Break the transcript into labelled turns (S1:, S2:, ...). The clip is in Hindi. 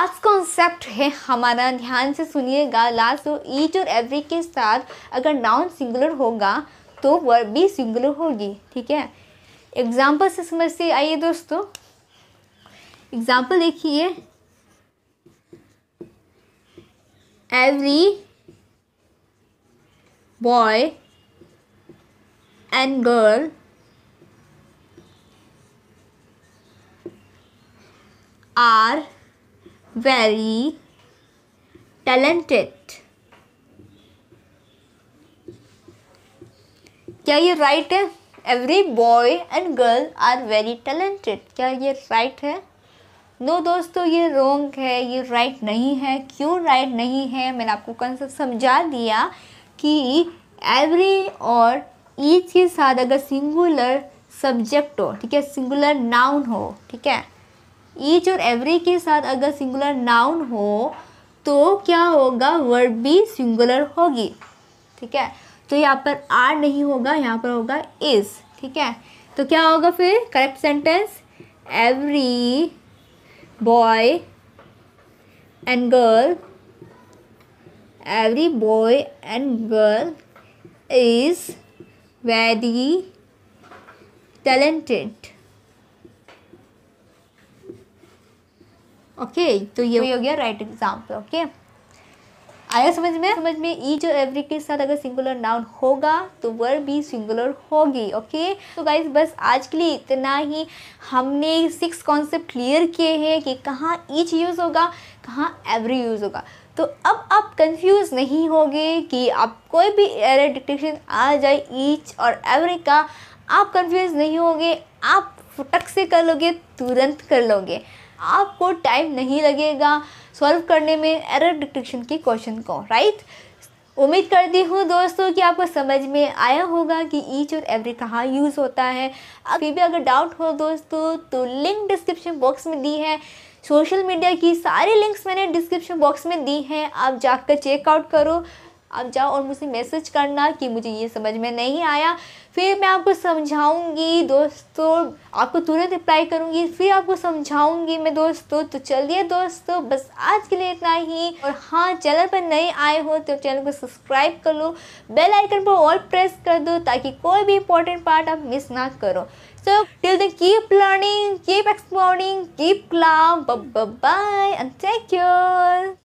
S1: आज कॉन्सेप्ट है हमारा ध्यान से सुनिएगा लास्ट तो ईच और एवरी के साथ अगर नाउन सिंगुलर होगा तो वर्ब भी सिंगुलर होगी ठीक है एग्जाम्पल से समझते आइए दोस्तों एग्जाम्पल देखिए every boy and girl are very talented. क्या ये राइट है every boy and girl are very talented क्या ये राइट है नो दोस्तों ये रोंग है ये राइट नहीं है क्यों राइट नहीं है मैंने आपको कंसेप्ट समझा दिया कि एवरी और ईच के साथ अगर सिंगुलर सब्जेक्ट हो ठीक है सिंगुलर नाउन हो ठीक है ईच और एवरी के साथ अगर सिंगुलर नाउन हो तो क्या होगा वर्ड भी सिंगुलर होगी ठीक है तो यहाँ पर आर नहीं होगा यहाँ पर होगा इज ठीक है तो क्या होगा फिर correct sentence every boy and girl every boy and girl is very talented okay तो, तो ये हो गया राइट एग्जाम्पल ओके आया समझ में समझ में ई e जो एवरी के साथ अगर सिंगुलर नाउन होगा तो वर भी सिंगुलर होगी ओके तो गाइज बस आज के लिए इतना ही हमने सिक्स कॉन्सेप्ट क्लियर किए हैं कि कहाँ ईच यूज़ होगा कहाँ एवरी यूज़ होगा तो अब आप कंफ्यूज नहीं होगे कि आप कोई भी एरर डिटेक्शन आ जाए ईच और एवरी का आप कंफ्यूज नहीं होगे आप फटक से कर लोगे तुरंत कर लोगे आपको टाइम नहीं लगेगा सॉल्व करने में एरर डिटेक्शन के क्वेश्चन को राइट उम्मीद करती हूँ दोस्तों कि आपको समझ में आया होगा कि ईच और एवरी कहाँ यूज़ होता है अभी भी अगर डाउट हो दोस्तों तो लिंक डिस्क्रिप्शन बॉक्स में दी है सोशल मीडिया की सारी लिंक्स मैंने डिस्क्रिप्शन बॉक्स में दी हैं आप जाकर चेकआउट करो आप जाओ और मुझे मैसेज करना कि मुझे ये समझ में नहीं आया फिर मैं आपको समझाऊंगी दोस्तों आपको तुरंत रिप्लाई करूंगी फिर आपको समझाऊंगी मैं दोस्तों तो चलिए दोस्तों बस आज के लिए इतना ही और हाँ चैनल पर नए आए हो तो चैनल को सब्सक्राइब कर लो बेल आइकन पर ऑल प्रेस कर दो ताकि कोई भी इंपॉर्टेंट पार्ट आप मिस ना करो so till the keep learning keep exploring keep calm, bye and take take